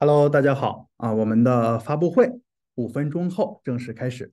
Hello，大家好啊！我们的发布会五分钟后正式开始。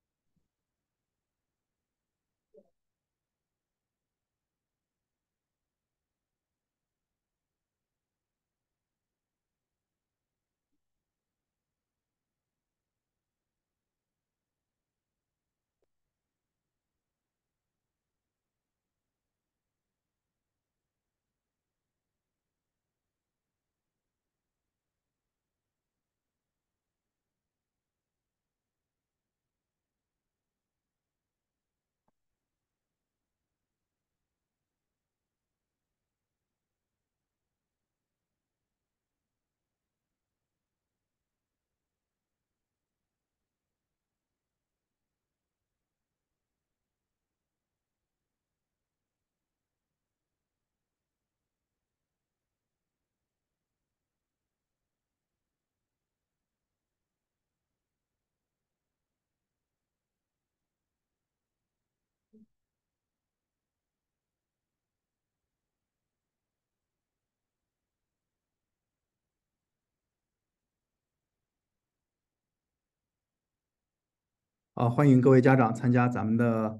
啊，欢迎各位家长参加咱们的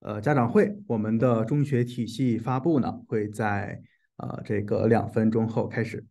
呃家长会。我们的中学体系发布呢，会在呃这个两分钟后开始。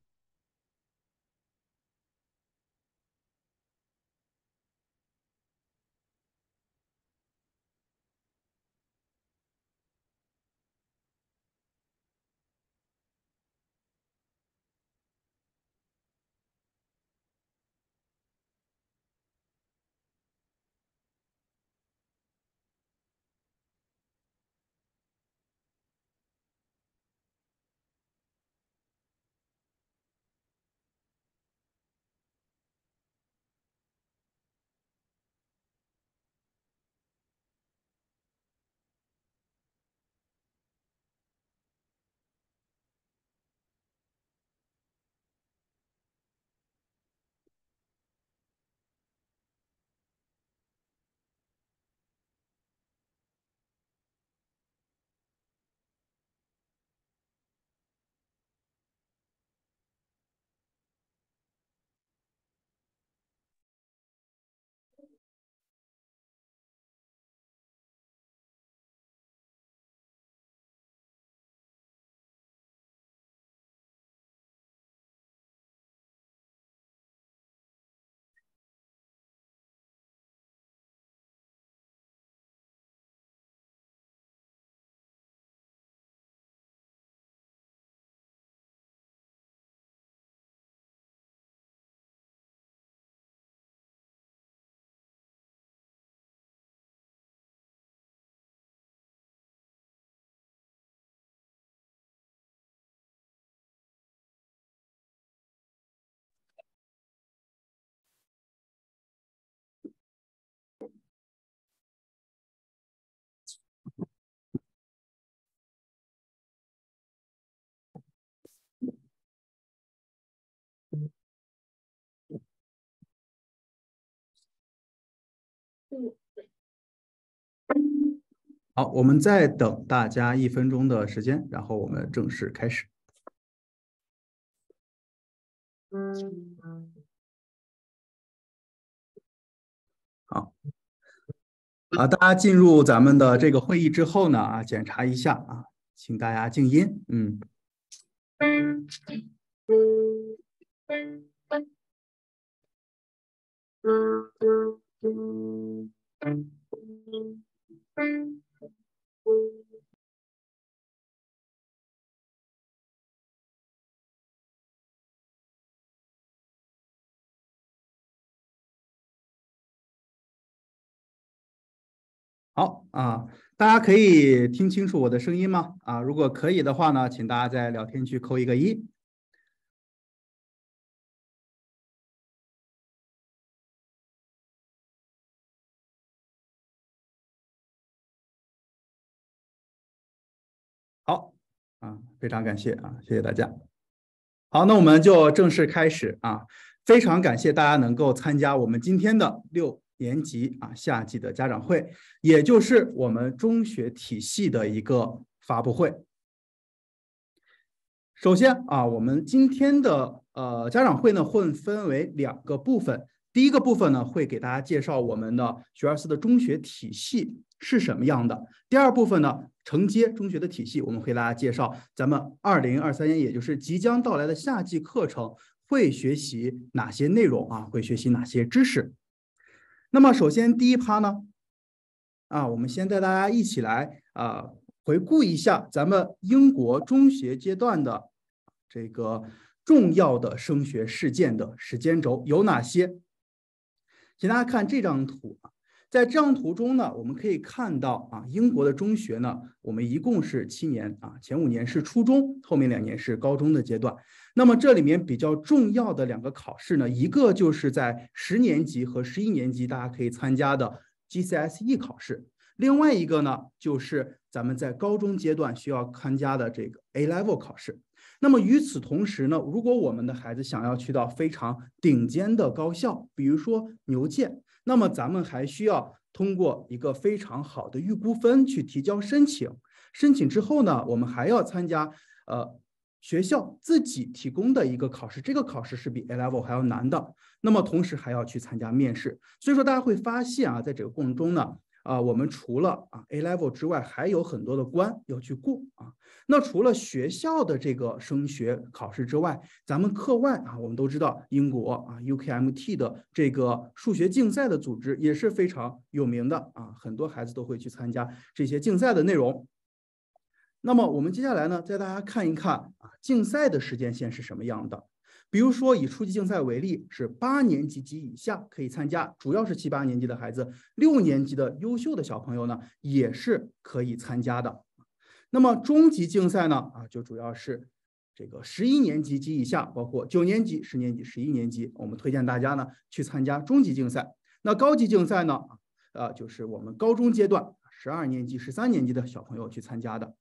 好，我们再等大家一分钟的时间，然后我们正式开始。好，啊，大家进入咱们的这个会议之后呢，啊，检查一下啊，请大家静音，嗯。好啊，大家可以听清楚我的声音吗？啊，如果可以的话呢，请大家在聊天区扣一个一。啊，非常感谢啊，谢谢大家。好，那我们就正式开始啊。非常感谢大家能够参加我们今天的六年级啊夏季的家长会，也就是我们中学体系的一个发布会。首先啊，我们今天的呃家长会呢会分为两个部分，第一个部分呢会给大家介绍我们的学而思的中学体系。是什么样的？第二部分呢？承接中学的体系，我们会给大家介绍咱们二零二三年，也就是即将到来的夏季课程会学习哪些内容啊？会学习哪些知识？那么首先第一趴呢，啊，我们先带大家一起来啊回顾一下咱们英国中学阶段的这个重要的升学事件的时间轴有哪些？请大家看这张图啊。在这张图中呢，我们可以看到啊，英国的中学呢，我们一共是七年啊，前五年是初中，后面两年是高中的阶段。那么这里面比较重要的两个考试呢，一个就是在十年级和十一年级大家可以参加的 G C S E 考试，另外一个呢就是咱们在高中阶段需要参加的这个 A Level 考试。那么与此同时呢，如果我们的孩子想要去到非常顶尖的高校，比如说牛剑。那么咱们还需要通过一个非常好的预估分去提交申请，申请之后呢，我们还要参加，呃，学校自己提供的一个考试，这个考试是比 A level 还要难的。那么同时还要去参加面试，所以说大家会发现啊，在这个过程中呢。啊，我们除了啊 A level 之外，还有很多的关要去过啊。那除了学校的这个升学考试之外，咱们课外啊，我们都知道英国啊 UKMT 的这个数学竞赛的组织也是非常有名的啊，很多孩子都会去参加这些竞赛的内容。那么我们接下来呢，带大家看一看啊，竞赛的时间线是什么样的。比如说，以初级竞赛为例，是八年级及以下可以参加，主要是七八年级的孩子；六年级的优秀的小朋友呢，也是可以参加的。那么中级竞赛呢，啊，就主要是这个十一年级及以下，包括九年级、十年级、十一年级，我们推荐大家呢去参加中级竞赛。那高级竞赛呢，啊，呃，就是我们高中阶段十二年级、十三年级的小朋友去参加的。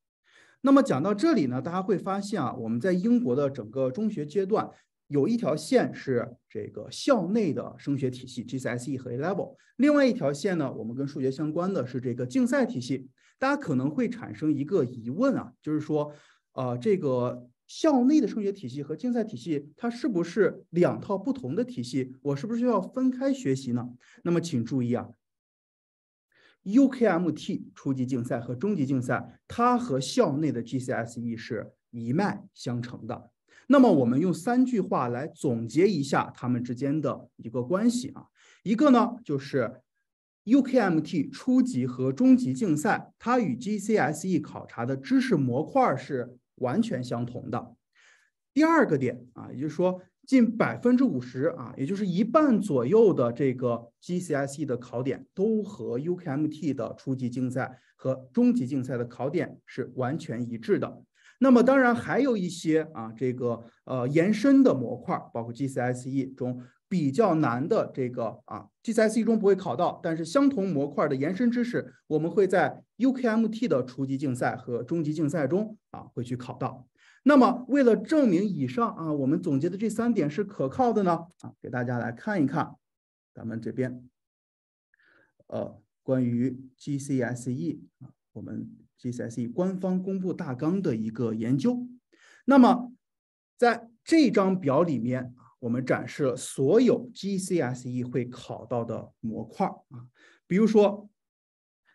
那么讲到这里呢，大家会发现啊，我们在英国的整个中学阶段。有一条线是这个校内的升学体系 GCSE 和 A Level，另外一条线呢，我们跟数学相关的是这个竞赛体系。大家可能会产生一个疑问啊，就是说，呃，这个校内的升学体系和竞赛体系，它是不是两套不同的体系？我是不是要分开学习呢？那么请注意啊，UKMT 初级竞赛和中级竞赛，它和校内的 GCSE 是一脉相承的。那么我们用三句话来总结一下它们之间的一个关系啊，一个呢就是 UKMT 初级和中级竞赛，它与 GCSE 考察的知识模块是完全相同的。第二个点啊，也就是说近百分之五十啊，也就是一半左右的这个 GCSE 的考点都和 UKMT 的初级竞赛和中级竞赛的考点是完全一致的。那么当然还有一些啊，这个呃延伸的模块，包括 GCSE 中比较难的这个啊，GCSE 中不会考到，但是相同模块的延伸知识，我们会在 UKMT 的初级竞赛和中级竞赛中啊会去考到。那么为了证明以上啊我们总结的这三点是可靠的呢啊，给大家来看一看，咱们这边呃关于 GCSE 啊我们。G C S E 官方公布大纲的一个研究，那么在这张表里面啊，我们展示了所有 G C S E 会考到的模块啊，比如说，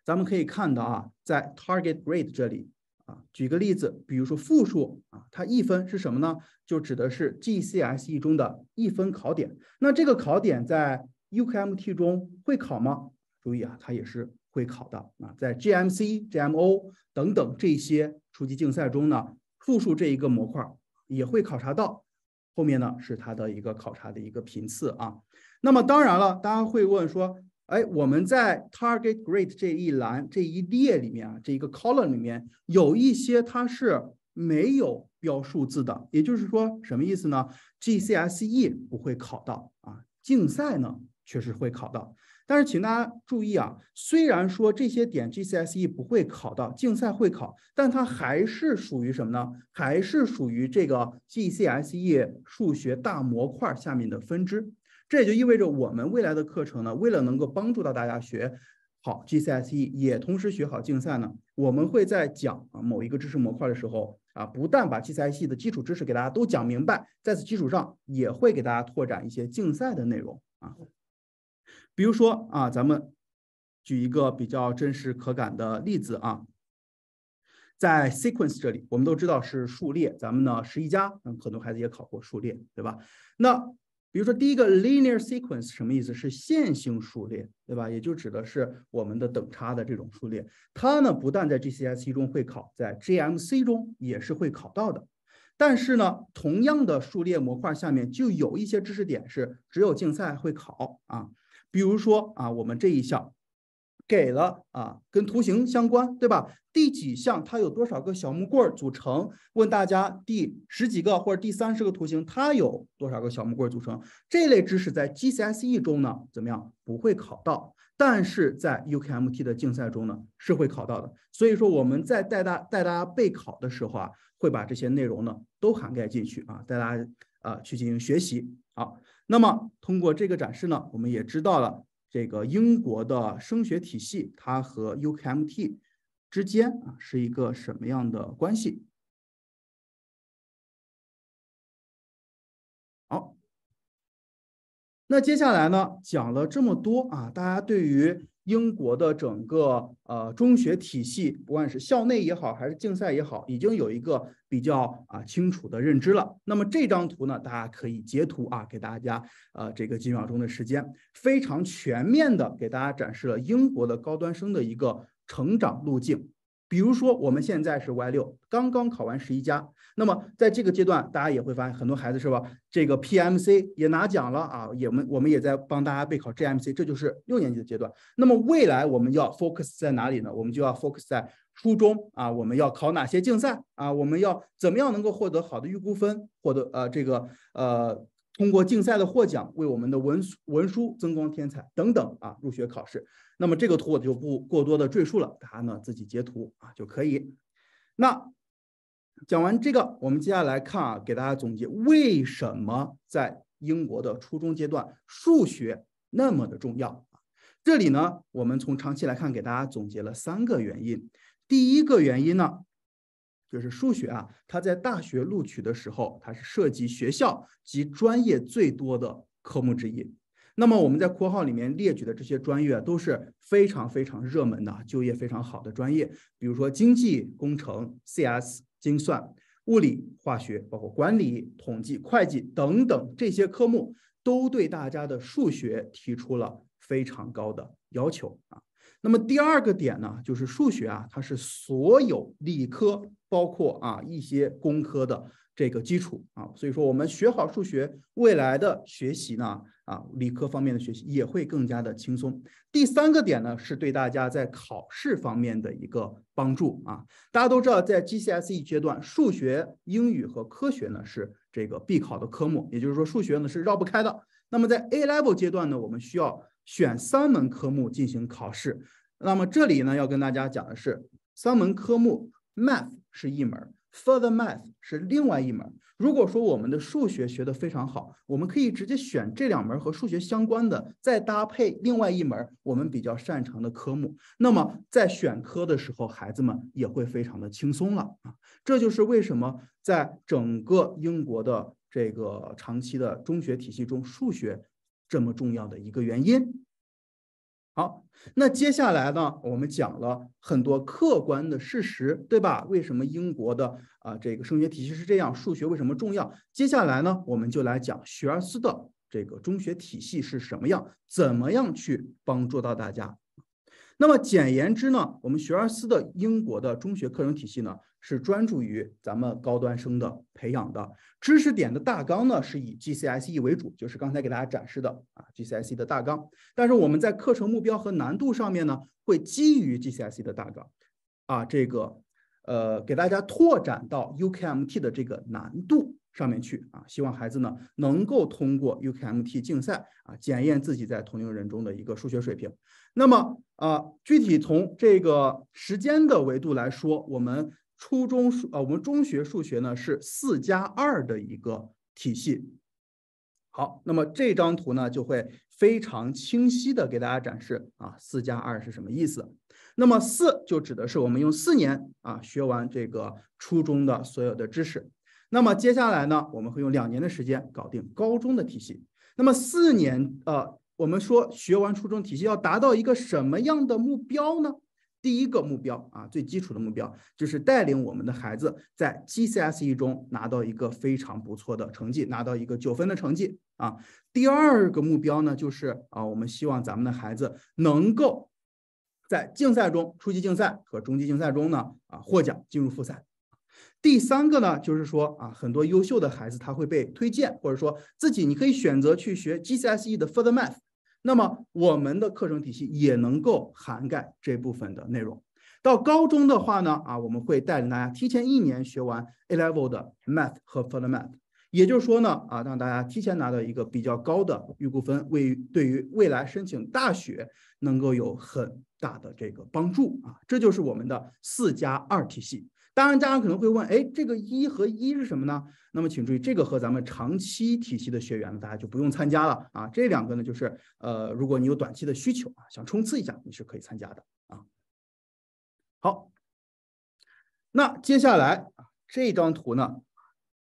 咱们可以看到啊，在 Target Grade 这里啊，举个例子，比如说复数啊，它一分是什么呢？就指的是 G C S E 中的一分考点。那这个考点在 U K M T 中会考吗？注意啊，它也是。会考到啊，在 GMC、GMO 等等这些初级竞赛中呢，复数这一个模块也会考察到。后面呢是它的一个考察的一个频次啊。那么当然了，大家会问说，哎，我们在 Target Grade 这一栏这一列里面啊，这一个 Column 里面有一些它是没有标数字的，也就是说什么意思呢？GCSE 不会考到啊，竞赛呢确实会考到。但是，请大家注意啊，虽然说这些点 GCSE 不会考到竞赛会考，但它还是属于什么呢？还是属于这个 GCSE 数学大模块下面的分支。这也就意味着我们未来的课程呢，为了能够帮助到大家学好 GCSE，也同时学好竞赛呢，我们会在讲某一个知识模块的时候啊，不但把竞赛系的基础知识给大家都讲明白，在此基础上也会给大家拓展一些竞赛的内容啊。比如说啊，咱们举一个比较真实可感的例子啊，在 sequence 这里，我们都知道是数列，咱们呢十一家，嗯，很多孩子也考过数列，对吧？那比如说第一个 linear sequence 什么意思？是线性数列，对吧？也就指的是我们的等差的这种数列。它呢，不但在 G C S E 中会考，在 G M C 中也是会考到的。但是呢，同样的数列模块下面就有一些知识点是只有竞赛会考啊。比如说啊，我们这一项给了啊，跟图形相关，对吧？第几项它有多少个小木棍组成？问大家第十几个或者第三十个图形，它有多少个小木棍组成？这类知识在 GCSE 中呢，怎么样不会考到？但是在 UKMT 的竞赛中呢，是会考到的。所以说我们在带大带大家备考的时候啊，会把这些内容呢都涵盖进去啊，带大家。啊，去进行学习。好，那么通过这个展示呢，我们也知道了这个英国的升学体系，它和 U K M T 之间啊是一个什么样的关系。好，那接下来呢，讲了这么多啊，大家对于。英国的整个呃中学体系，不管是校内也好，还是竞赛也好，已经有一个比较啊清楚的认知了。那么这张图呢，大家可以截图啊，给大家呃这个几秒钟的时间，非常全面的给大家展示了英国的高端生的一个成长路径。比如说我们现在是 Y 六，刚刚考完十一家，那么在这个阶段，大家也会发现很多孩子是吧？这个 PMC 也拿奖了啊，也们我们也在帮大家备考 GMC，这就是六年级的阶段。那么未来我们要 focus 在哪里呢？我们就要 focus 在初中啊，我们要考哪些竞赛啊？我们要怎么样能够获得好的预估分，获得呃这个呃。通过竞赛的获奖，为我们的文文书增光添彩等等啊，入学考试。那么这个图我就不过多的赘述了，大家呢自己截图啊就可以。那讲完这个，我们接下来看啊，给大家总结为什么在英国的初中阶段数学那么的重要这里呢，我们从长期来看，给大家总结了三个原因。第一个原因呢。就是数学啊，它在大学录取的时候，它是涉及学校及专业最多的科目之一。那么我们在括号里面列举的这些专业都是非常非常热门的，就业非常好的专业，比如说经济工程、CS 精算、物理化学，包括管理、统计、会计等等这些科目，都对大家的数学提出了非常高的要求啊。那么第二个点呢，就是数学啊，它是所有理科。包括啊一些工科的这个基础啊，所以说我们学好数学，未来的学习呢啊理科方面的学习也会更加的轻松。第三个点呢是对大家在考试方面的一个帮助啊。大家都知道，在 GCSE 阶段，数学、英语和科学呢是这个必考的科目，也就是说数学呢是绕不开的。那么在 A Level 阶段呢，我们需要选三门科目进行考试。那么这里呢要跟大家讲的是三门科目 Math。是一门 f u r t h e r Math 是另外一门如果说我们的数学学得非常好，我们可以直接选这两门和数学相关的，再搭配另外一门我们比较擅长的科目，那么在选科的时候，孩子们也会非常的轻松了啊。这就是为什么在整个英国的这个长期的中学体系中，数学这么重要的一个原因。好，那接下来呢，我们讲了很多客观的事实，对吧？为什么英国的啊这个升学体系是这样？数学为什么重要？接下来呢，我们就来讲学而思的这个中学体系是什么样，怎么样去帮助到大家。那么简言之呢，我们学而思的英国的中学课程体系呢？是专注于咱们高端生的培养的知识点的大纲呢，是以 GCSE 为主，就是刚才给大家展示的啊，GCSE 的大纲。但是我们在课程目标和难度上面呢，会基于 GCSE 的大纲，啊，这个呃，给大家拓展到 UKMT 的这个难度上面去啊，希望孩子呢能够通过 UKMT 竞赛啊，检验自己在同龄人中的一个数学水平。那么啊，具体从这个时间的维度来说，我们。初中数啊，我们中学数学呢是四加二的一个体系。好，那么这张图呢就会非常清晰的给大家展示啊，四加二是什么意思？那么四就指的是我们用四年啊学完这个初中的所有的知识。那么接下来呢，我们会用两年的时间搞定高中的体系。那么四年，呃，我们说学完初中体系要达到一个什么样的目标呢？第一个目标啊，最基础的目标就是带领我们的孩子在 GCSE 中拿到一个非常不错的成绩，拿到一个九分的成绩啊。第二个目标呢，就是啊，我们希望咱们的孩子能够在竞赛中，初级竞赛和中级竞赛中呢，啊，获奖进入复赛。第三个呢，就是说啊，很多优秀的孩子他会被推荐，或者说自己你可以选择去学 GCSE 的 Further Math。那么我们的课程体系也能够涵盖这部分的内容。到高中的话呢，啊，我们会带领大家提前一年学完 A level 的 Math 和 f u r t h e Math，也就是说呢，啊，让大家提前拿到一个比较高的预估分，为对于未来申请大学能够有很大的这个帮助啊。这就是我们的四加二体系。当然，家长可能会问：哎，这个一和一是什么呢？那么，请注意，这个和咱们长期体系的学员呢，大家就不用参加了啊。这两个呢，就是呃，如果你有短期的需求啊，想冲刺一下，你是可以参加的啊。好，那接下来啊，这张图呢，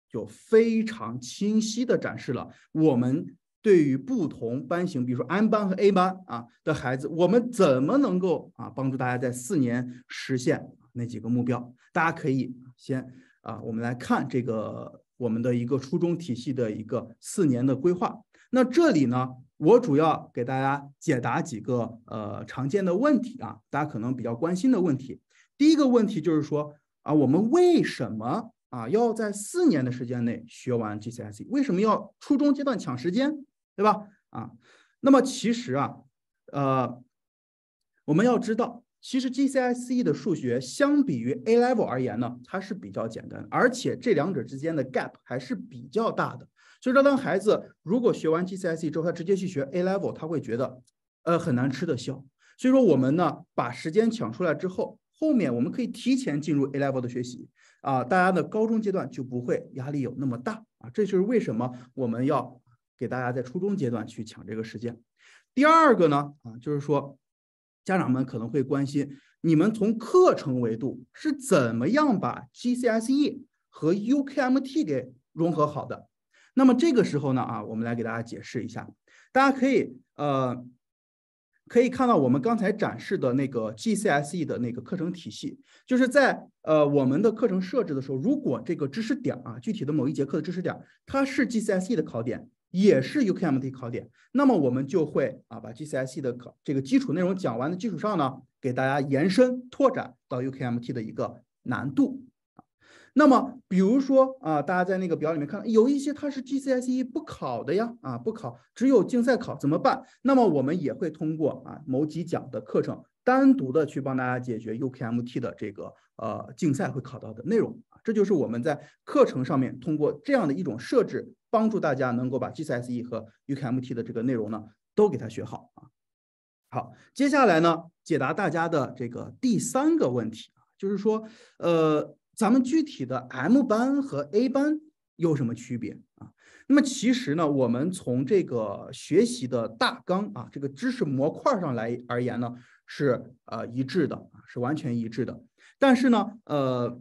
就非常清晰的展示了我们对于不同班型，比如说 M 班和 A 班啊的孩子，我们怎么能够啊帮助大家在四年实现。那几个目标，大家可以先啊，我们来看这个我们的一个初中体系的一个四年的规划。那这里呢，我主要给大家解答几个呃常见的问题啊，大家可能比较关心的问题。第一个问题就是说啊，我们为什么啊要在四年的时间内学完 GCSE？为什么要初中阶段抢时间，对吧？啊，那么其实啊，呃，我们要知道。其实 GCSE 的数学相比于 A Level 而言呢，它是比较简单，而且这两者之间的 gap 还是比较大的。所以说，当孩子如果学完 GCSE 之后，他直接去学 A Level，他会觉得，呃，很难吃得消。所以说，我们呢，把时间抢出来之后，后面我们可以提前进入 A Level 的学习啊，大家的高中阶段就不会压力有那么大啊。这就是为什么我们要给大家在初中阶段去抢这个时间。第二个呢，啊，就是说。家长们可能会关心，你们从课程维度是怎么样把 GCSE 和 UKMT 给融合好的？那么这个时候呢，啊，我们来给大家解释一下。大家可以，呃，可以看到我们刚才展示的那个 GCSE 的那个课程体系，就是在呃我们的课程设置的时候，如果这个知识点啊，具体的某一节课的知识点，它是 GCSE 的考点。也是 UKMT 考点，那么我们就会啊把 GCSE 的考这个基础内容讲完的基础上呢，给大家延伸拓展到 UKMT 的一个难度。那么比如说啊，大家在那个表里面看，有一些它是 GCSE 不考的呀，啊不考，只有竞赛考怎么办？那么我们也会通过啊某几讲的课程。单独的去帮大家解决 UKMT 的这个呃竞赛会考到的内容啊，这就是我们在课程上面通过这样的一种设置，帮助大家能够把 GCSE 和 UKMT 的这个内容呢都给它学好啊。好，接下来呢解答大家的这个第三个问题啊，就是说呃咱们具体的 M 班和 A 班有什么区别啊？那么其实呢，我们从这个学习的大纲啊，这个知识模块上来而言呢。是呃一致的是完全一致的。但是呢，呃，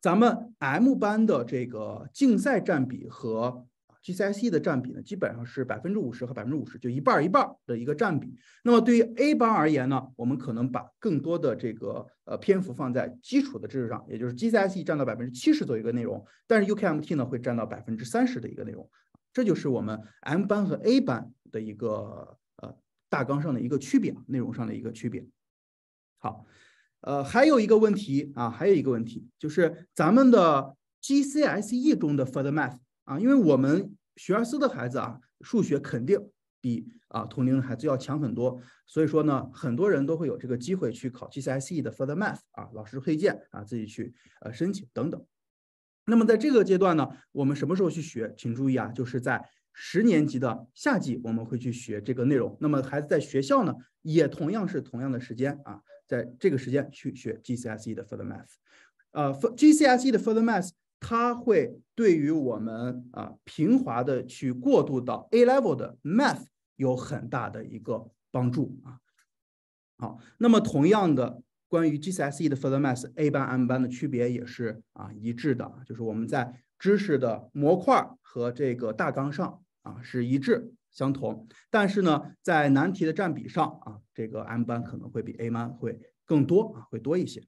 咱们 M 班的这个竞赛占比和 GCSE 的占比呢，基本上是百分之五十和百分之五十，就一半一半的一个占比。那么对于 A 班而言呢，我们可能把更多的这个呃篇幅放在基础的知识上，也就是 GCSE 占到百分之七十左右一个内容，但是 UKMT 呢会占到百分之三十的一个内容。这就是我们 M 班和 A 班的一个。大纲上的一个区别，内容上的一个区别。好，呃，还有一个问题啊，还有一个问题就是咱们的 GCSE 中的 Further Math 啊，因为我们学而思的孩子啊，数学肯定比啊同龄的孩子要强很多，所以说呢，很多人都会有这个机会去考 GCSE 的 Further Math 啊，老师推荐啊，自己去呃申请等等。那么在这个阶段呢，我们什么时候去学？请注意啊，就是在。十年级的夏季，我们会去学这个内容。那么孩子在学校呢，也同样是同样的时间啊，在这个时间去学 GCSE 的 Further Math。呃，GCSE 的 Further Math，它会对于我们啊平滑的去过渡到 A Level 的 Math 有很大的一个帮助啊。好，那么同样的，关于 GCSE 的 Further Math，A 班、M 班的区别也是啊一致的，就是我们在知识的模块和这个大纲上。啊，是一致相同，但是呢，在难题的占比上啊，这个 M 班可能会比 A 班会更多啊，会多一些。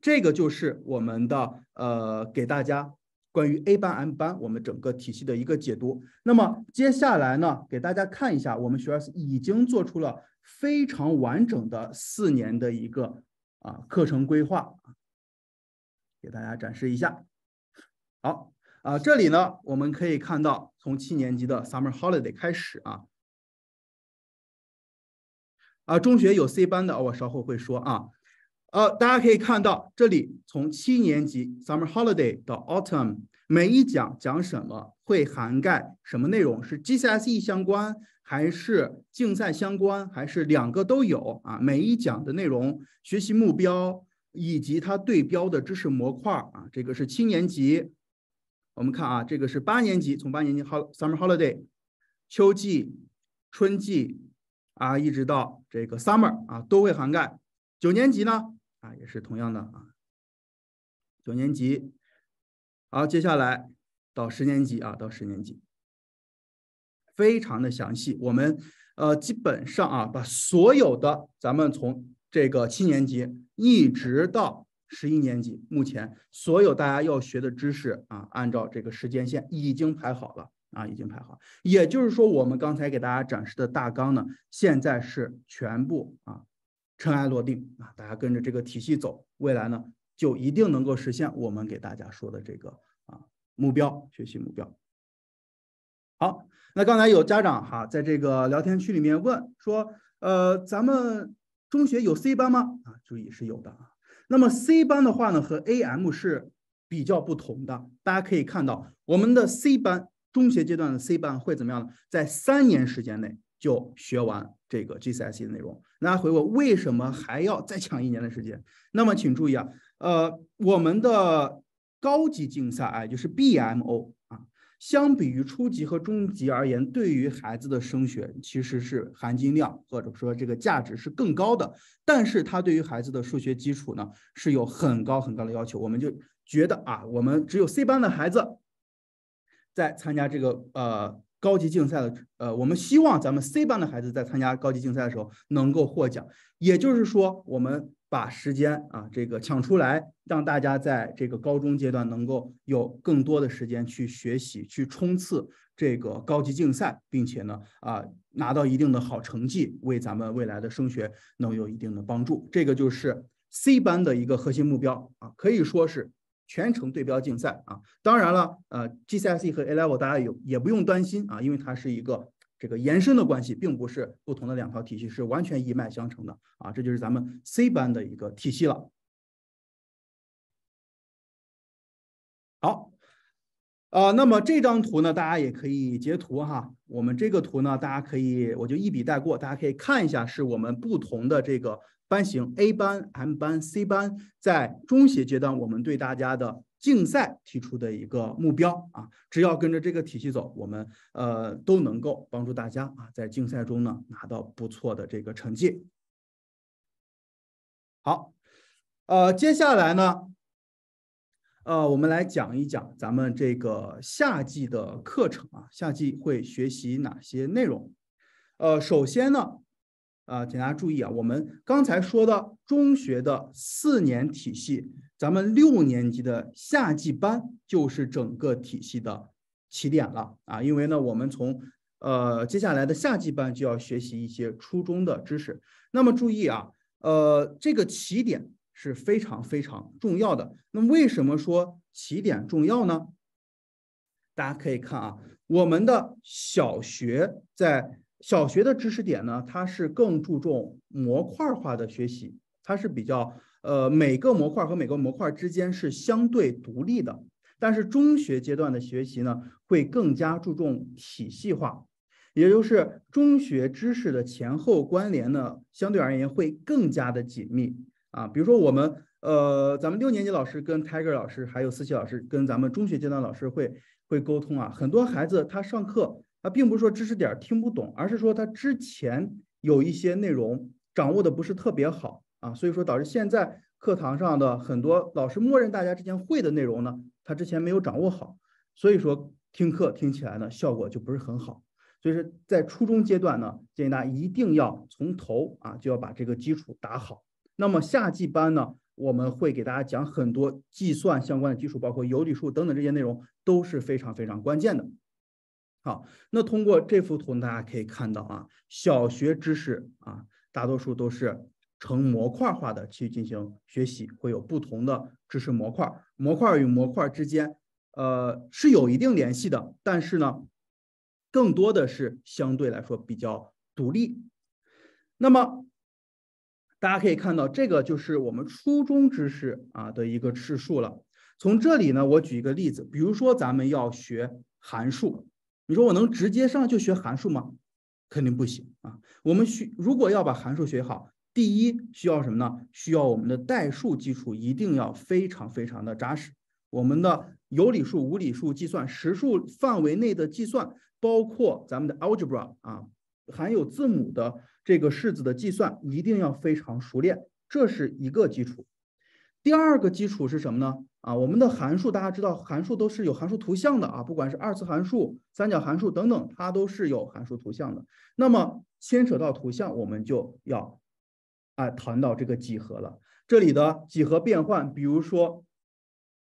这个就是我们的呃，给大家关于 A 班、M 班我们整个体系的一个解读。那么接下来呢，给大家看一下我们学而思已经做出了非常完整的四年的一个啊课程规划，给大家展示一下。好啊，这里呢，我们可以看到。从七年级的 Summer Holiday 开始啊，啊，中学有 C 班的，我稍后会说啊，呃，大家可以看到这里从七年级 Summer Holiday 到 Autumn，每一讲讲什么，会涵盖什么内容，是 GCSE 相关，还是竞赛相关，还是两个都有啊？每一讲的内容、学习目标以及它对标的知识模块啊，这个是七年级。我们看啊，这个是八年级，从八年级 homer s u m holiday 秋季、春季啊，一直到这个 summer 啊，都会涵盖。九年级呢啊，也是同样的啊。九年级，好，接下来到十年级啊，到十年级，非常的详细。我们呃，基本上啊，把所有的咱们从这个七年级一直到。十一年级目前所有大家要学的知识啊，按照这个时间线已经排好了啊，已经排好。也就是说，我们刚才给大家展示的大纲呢，现在是全部啊尘埃落定啊，大家跟着这个体系走，未来呢就一定能够实现我们给大家说的这个啊目标学习目标。好，那刚才有家长哈在这个聊天区里面问说，呃，咱们中学有 C 班吗？啊，注意是有的啊。那么 C 班的话呢，和 AM 是比较不同的。大家可以看到，我们的 C 班中学阶段的 C 班会怎么样呢？在三年时间内就学完这个 GCSE 的内容。大家回我，为什么还要再抢一年的时间？那么请注意啊，呃，我们的高级竞赛哎，就是 BMO。相比于初级和中级而言，对于孩子的升学其实是含金量或者说这个价值是更高的，但是它对于孩子的数学基础呢是有很高很高的要求。我们就觉得啊，我们只有 C 班的孩子在参加这个呃高级竞赛的，呃，我们希望咱们 C 班的孩子在参加高级竞赛的时候能够获奖。也就是说，我们。把时间啊，这个抢出来，让大家在这个高中阶段能够有更多的时间去学习，去冲刺这个高级竞赛，并且呢，啊，拿到一定的好成绩，为咱们未来的升学能有一定的帮助。这个就是 C 班的一个核心目标啊，可以说是全程对标竞赛啊。当然了，呃，GCSE 和 A Level 大家有也不用担心啊，因为它是一个。这个延伸的关系并不是不同的两条体系，是完全一脉相承的啊！这就是咱们 C 班的一个体系了。好，呃，那么这张图呢，大家也可以截图哈。我们这个图呢，大家可以我就一笔带过，大家可以看一下，是我们不同的这个班型：A 班、M 班、C 班，在中学阶段我们对大家的。竞赛提出的一个目标啊，只要跟着这个体系走，我们呃都能够帮助大家啊，在竞赛中呢拿到不错的这个成绩。好，呃，接下来呢，呃，我们来讲一讲咱们这个夏季的课程啊，夏季会学习哪些内容？呃，首先呢，啊，请大家注意啊，我们刚才说的中学的四年体系。咱们六年级的夏季班就是整个体系的起点了啊，因为呢，我们从呃接下来的夏季班就要学习一些初中的知识。那么注意啊，呃，这个起点是非常非常重要的。那么为什么说起点重要呢？大家可以看啊，我们的小学在小学的知识点呢，它是更注重模块化的学习，它是比较。呃，每个模块和每个模块之间是相对独立的，但是中学阶段的学习呢，会更加注重体系化，也就是中学知识的前后关联呢，相对而言会更加的紧密啊。比如说，我们呃，咱们六年级老师跟 Tiger 老师，还有思琪老师跟咱们中学阶段老师会会沟通啊。很多孩子他上课他并不是说知识点听不懂，而是说他之前有一些内容掌握的不是特别好。啊，所以说导致现在课堂上的很多老师默认大家之前会的内容呢，他之前没有掌握好，所以说听课听起来呢效果就不是很好。所以说在初中阶段呢，建议大家一定要从头啊就要把这个基础打好。那么夏季班呢，我们会给大家讲很多计算相关的基础，包括有理数等等这些内容都是非常非常关键的。好，那通过这幅图大家可以看到啊，小学知识啊大多数都是。成模块化的去进行学习，会有不同的知识模块，模块与模块之间，呃，是有一定联系的，但是呢，更多的是相对来说比较独立。那么大家可以看到，这个就是我们初中知识啊的一个次数了。从这里呢，我举一个例子，比如说咱们要学函数，你说我能直接上就学函数吗？肯定不行啊。我们需如果要把函数学好。第一需要什么呢？需要我们的代数基础一定要非常非常的扎实。我们的有理数、无理数计算、实数范围内的计算，包括咱们的 algebra 啊，含有字母的这个式子的计算，一定要非常熟练。这是一个基础。第二个基础是什么呢？啊，我们的函数大家知道，函数都是有函数图像的啊，不管是二次函数、三角函数等等，它都是有函数图像的。那么牵扯到图像，我们就要。啊谈到这个几何了，这里的几何变换，比如说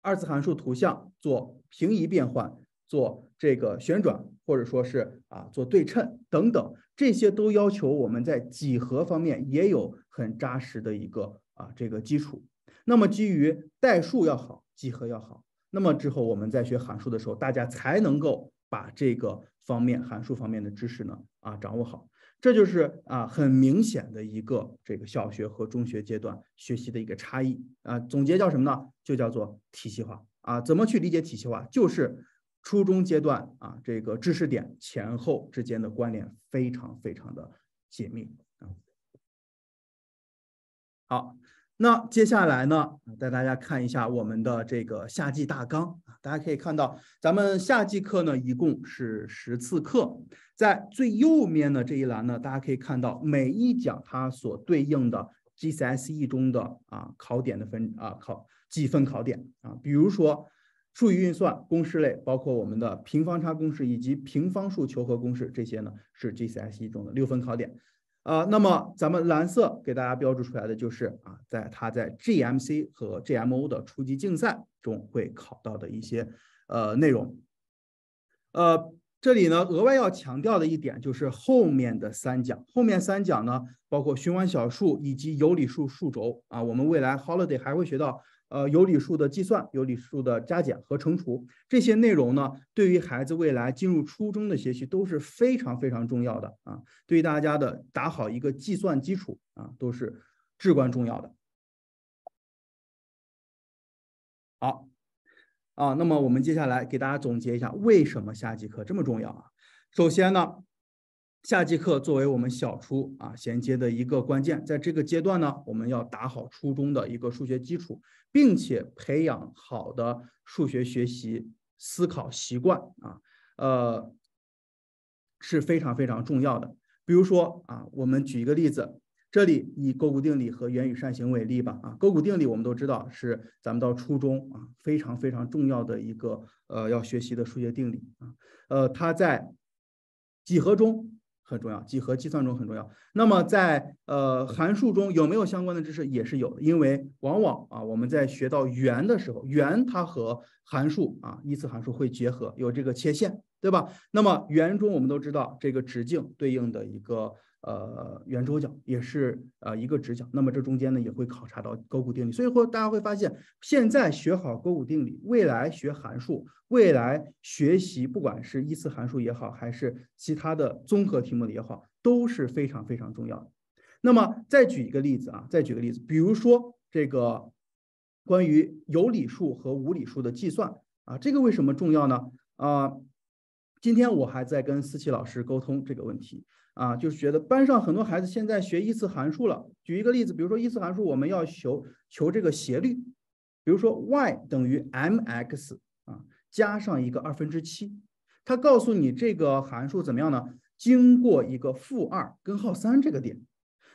二次函数图像做平移变换，做这个旋转，或者说是啊做对称等等，这些都要求我们在几何方面也有很扎实的一个啊这个基础。那么基于代数要好，几何要好，那么之后我们在学函数的时候，大家才能够把这个方面函数方面的知识呢啊掌握好。这就是啊，很明显的一个这个小学和中学阶段学习的一个差异啊。总结叫什么呢？就叫做体系化啊。怎么去理解体系化？就是初中阶段啊，这个知识点前后之间的关联非常非常的紧密啊。好，那接下来呢，带大家看一下我们的这个夏季大纲。大家可以看到，咱们夏季课呢一共是十次课，在最右面的这一栏呢，大家可以看到每一讲它所对应的 GCSE 中的啊考点的分啊考几分考点啊，比如说数与运算公式类，包括我们的平方差公式以及平方数求和公式这些呢是 GCSE 中的六分考点。呃，那么咱们蓝色给大家标注出来的就是啊，在它在 GMC 和 GMO 的初级竞赛中会考到的一些呃内容。呃，这里呢额外要强调的一点就是后面的三讲，后面三讲呢包括循环小数以及有理数数轴啊，我们未来 Holiday 还会学到。呃，有理数的计算、有理数的加减和乘除这些内容呢，对于孩子未来进入初中的学习都是非常非常重要的啊，对大家的打好一个计算基础啊，都是至关重要的。好，啊，那么我们接下来给大家总结一下，为什么下节课这么重要啊？首先呢。下节课作为我们小初啊衔接的一个关键，在这个阶段呢，我们要打好初中的一个数学基础，并且培养好的数学学习思考习惯啊，呃是非常非常重要的。比如说啊，我们举一个例子，这里以勾股定理和元宇扇形为例吧。啊，勾股定理我们都知道是咱们到初中啊非常非常重要的一个呃要学习的数学定理啊，呃，它在几何中。很重要，几何计算中很重要。那么在呃函数中有没有相关的知识也是有的，因为往往啊我们在学到圆的时候，圆它和函数啊一次函数会结合，有这个切线，对吧？那么圆中我们都知道这个直径对应的一个。呃，圆周角也是呃一个直角，那么这中间呢也会考察到勾股定理，所以说大家会发现，现在学好勾股定理，未来学函数，未来学习不管是一次函数也好，还是其他的综合题目的也好，都是非常非常重要的。那么再举一个例子啊，再举个例子，比如说这个关于有理数和无理数的计算啊，这个为什么重要呢？啊，今天我还在跟思琪老师沟通这个问题。啊，就是觉得班上很多孩子现在学一次函数了。举一个例子，比如说一次函数，我们要求求这个斜率，比如说 y 等于 mx 啊，加上一个二分之七。它告诉你这个函数怎么样呢？经过一个负二根号三这个点。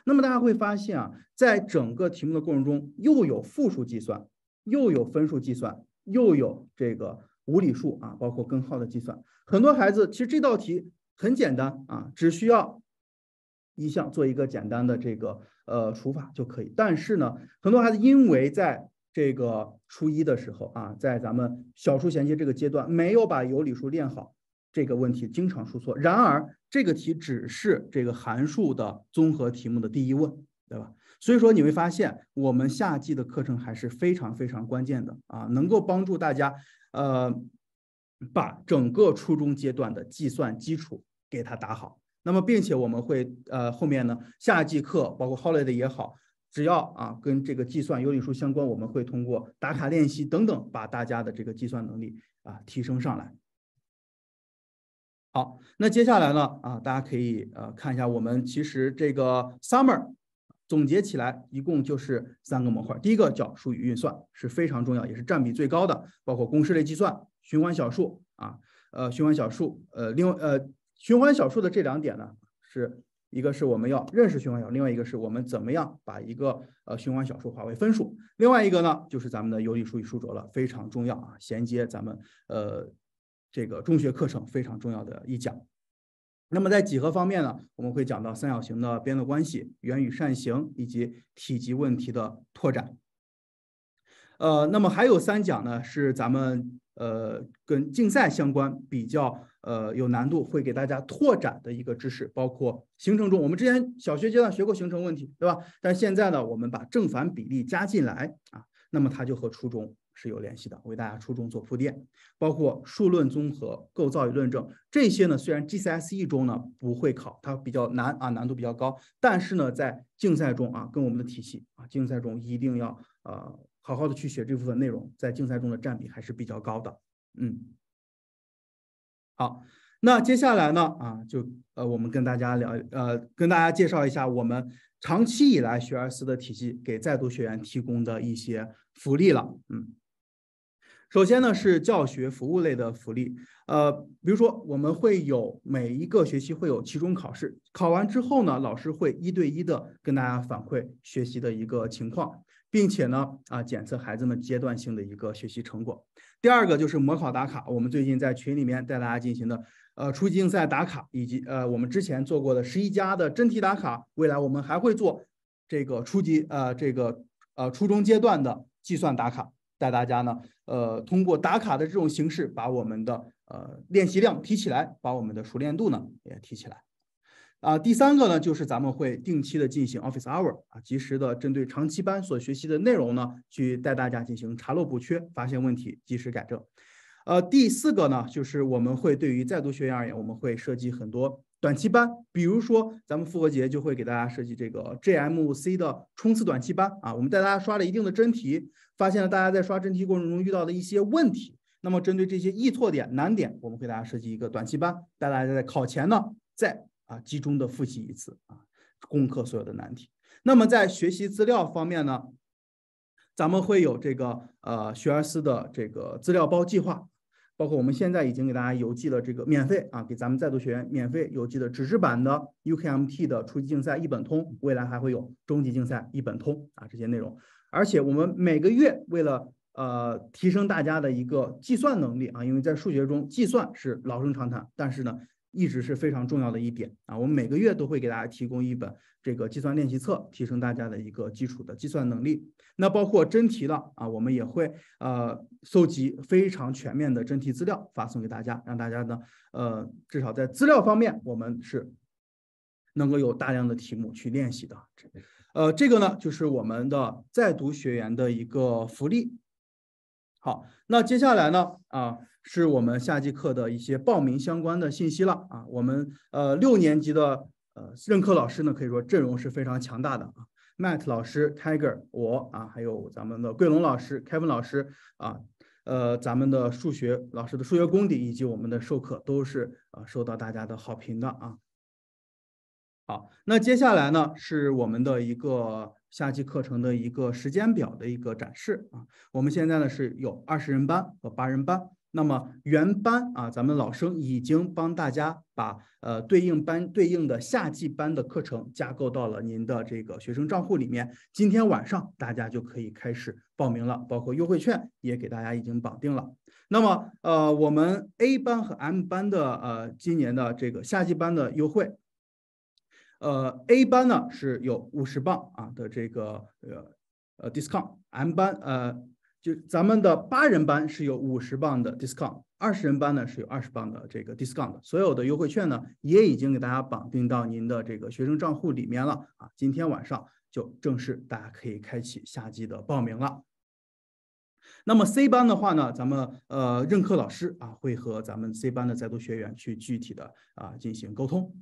那么大家会发现啊，在整个题目的过程中，又有负数计算，又有分数计算，又有这个无理数啊，包括根号的计算。很多孩子其实这道题。很简单啊，只需要一项做一个简单的这个呃除法就可以。但是呢，很多孩子因为在这个初一的时候啊，在咱们小数衔接这个阶段没有把有理数练好，这个问题经常出错。然而，这个题只是这个函数的综合题目的第一问，对吧？所以说你会发现，我们夏季的课程还是非常非常关键的啊，能够帮助大家呃。把整个初中阶段的计算基础给它打好，那么并且我们会呃后面呢夏季课包括 holiday 也好，只要啊跟这个计算有理数相关，我们会通过打卡练习等等把大家的这个计算能力啊提升上来。好，那接下来呢啊大家可以呃看一下我们其实这个 summer 总结起来一共就是三个模块，第一个叫数与运算是非常重要也是占比最高的，包括公式类计算。循环小数啊，呃，循环小数，呃，另外，呃，循环小数的这两点呢，是一个是我们要认识循环小，数，另外一个是我们怎么样把一个呃循环小数化为分数，另外一个呢就是咱们的有理数与数轴了，非常重要啊，衔接咱们呃这个中学课程非常重要的一讲。那么在几何方面呢，我们会讲到三角形的边的关系、圆与扇形以及体积问题的拓展。呃，那么还有三讲呢，是咱们。呃，跟竞赛相关，比较呃有难度，会给大家拓展的一个知识，包括行程中，我们之前小学阶段学过行程问题，对吧？但现在呢，我们把正反比例加进来啊，那么它就和初中是有联系的，为大家初中做铺垫。包括数论综合、构造与论证这些呢，虽然 GCSE 中呢不会考，它比较难啊，难度比较高，但是呢，在竞赛中啊，跟我们的体系啊，竞赛中一定要啊。好好的去学这部分内容，在竞赛中的占比还是比较高的。嗯，好，那接下来呢，啊，就呃，我们跟大家聊，呃，跟大家介绍一下我们长期以来学而思的体系给在读学员提供的一些福利了。嗯，首先呢是教学服务类的福利，呃，比如说我们会有每一个学期会有期中考试，考完之后呢，老师会一对一的跟大家反馈学习的一个情况。并且呢，啊，检测孩子们阶段性的一个学习成果。第二个就是模考打卡，我们最近在群里面带大家进行的，呃，初级竞赛打卡，以及呃，我们之前做过的十一家的真题打卡。未来我们还会做这个初级，呃，这个呃初中阶段的计算打卡，带大家呢，呃，通过打卡的这种形式，把我们的呃练习量提起来，把我们的熟练度呢也提起来。啊，第三个呢，就是咱们会定期的进行 Office Hour 啊，及时的针对长期班所学习的内容呢，去带大家进行查漏补缺，发现问题及时改正。呃，第四个呢，就是我们会对于在读学员而言，我们会设计很多短期班，比如说咱们复活节就会给大家设计这个 JMC 的冲刺短期班啊，我们带大家刷了一定的真题，发现了大家在刷真题过程中遇到的一些问题，那么针对这些易错点、难点，我们给大家设计一个短期班，带大家在考前呢再。啊，集中的复习一次啊，攻克所有的难题。那么在学习资料方面呢，咱们会有这个呃学而思的这个资料包计划，包括我们现在已经给大家邮寄了这个免费啊，给咱们在读学员免费邮寄的纸质版的 UKMT 的初级竞赛一本通，未来还会有中级竞赛一本通啊这些内容。而且我们每个月为了呃提升大家的一个计算能力啊，因为在数学中计算是老生常谈，但是呢。一直是非常重要的一点啊！我们每个月都会给大家提供一本这个计算练习册，提升大家的一个基础的计算能力。那包括真题了啊，我们也会呃搜集非常全面的真题资料发送给大家，让大家呢呃至少在资料方面，我们是能够有大量的题目去练习的。呃，这个呢就是我们的在读学员的一个福利。好，那接下来呢？啊，是我们下季课的一些报名相关的信息了啊。我们呃六年级的呃任课老师呢，可以说阵容是非常强大的啊。Matt 老师、Tiger 我啊，还有咱们的桂龙老师、凯文老师啊，呃咱们的数学老师的数学功底以及我们的授课都是啊受到大家的好评的啊。好，那接下来呢是我们的一个夏季课程的一个时间表的一个展示啊。我们现在呢是有二十人班和八人班。那么原班啊，咱们老生已经帮大家把呃对应班对应的夏季班的课程架构到了您的这个学生账户里面。今天晚上大家就可以开始报名了，包括优惠券也给大家已经绑定了。那么呃，我们 A 班和 M 班的呃今年的这个夏季班的优惠。呃，A 班呢是有五十磅啊的这个呃呃 discount，M 班呃就咱们的八人班是有五十磅的 discount，二十人班呢是有二十磅的这个 discount，所有的优惠券呢也已经给大家绑定到您的这个学生账户里面了啊，今天晚上就正式大家可以开启夏季的报名了。那么 C 班的话呢，咱们呃任课老师啊会和咱们 C 班的在读学员去具体的啊进行沟通。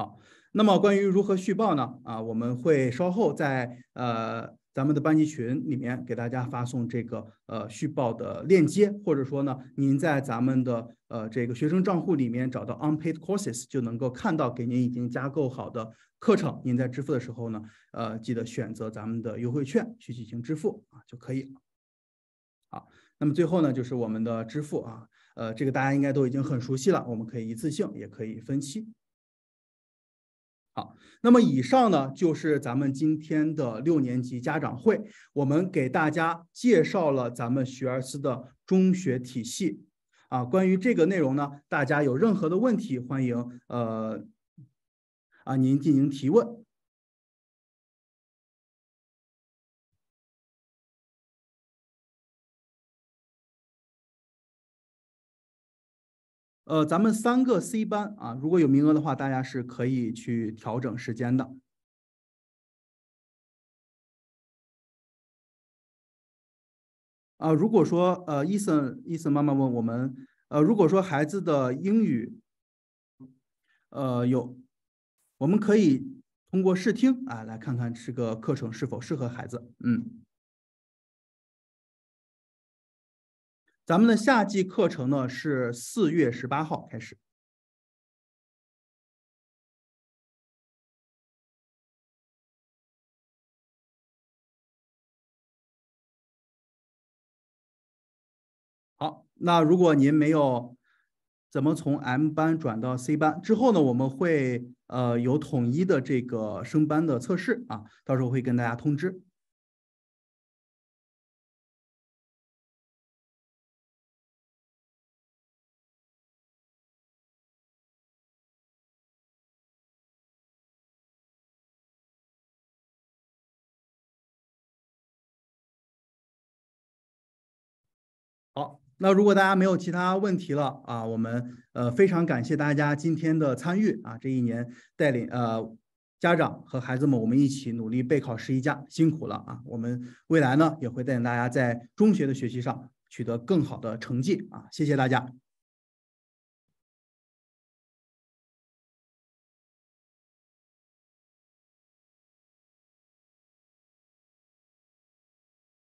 好，那么关于如何续报呢？啊，我们会稍后在呃咱们的班级群里面给大家发送这个呃续报的链接，或者说呢，您在咱们的呃这个学生账户里面找到 Unpaid Courses 就能够看到给您已经加购好的课程，您在支付的时候呢，呃记得选择咱们的优惠券去进行支付啊就可以了。好，那么最后呢就是我们的支付啊，呃这个大家应该都已经很熟悉了，我们可以一次性也可以分期。好，那么以上呢，就是咱们今天的六年级家长会，我们给大家介绍了咱们学而思的中学体系啊。关于这个内容呢，大家有任何的问题，欢迎呃啊您进行提问。呃，咱们三个 C 班啊，如果有名额的话，大家是可以去调整时间的。啊，如果说呃，伊森，伊森妈妈问我们，呃，如果说孩子的英语，呃，有，我们可以通过试听啊，来看看这个课程是否适合孩子。嗯。咱们的夏季课程呢是四月十八号开始。好，那如果您没有怎么从 M 班转到 C 班之后呢，我们会呃有统一的这个升班的测试啊，到时候会跟大家通知。那如果大家没有其他问题了啊，我们呃非常感谢大家今天的参与啊，这一年带领呃家长和孩子们我们一起努力备考十一家，辛苦了啊！我们未来呢也会带领大家在中学的学习上取得更好的成绩啊！谢谢大家。